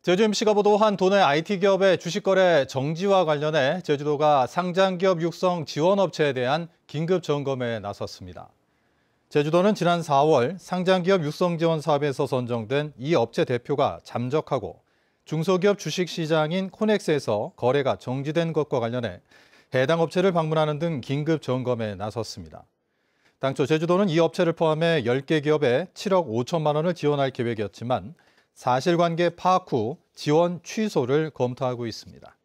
제주 MC가 보도한 도내 IT 기업의 주식 거래 정지와 관련해 제주도가 상장 기업 육성 지원 업체에 대한 긴급 점검에 나섰습니다. 제주도는 지난 4월 상장 기업 육성 지원 사업에서 선정된 이 업체 대표가 잠적하고 중소기업 주식 시장인 코넥스에서 거래가 정지된 것과 관련해 해당 업체를 방문하는 등 긴급 점검에 나섰습니다. 당초 제주도는 이 업체를 포함해 10개 기업에 7억 5천만 원을 지원할 계획이었지만 사실관계 파악 후 지원 취소를 검토하고 있습니다.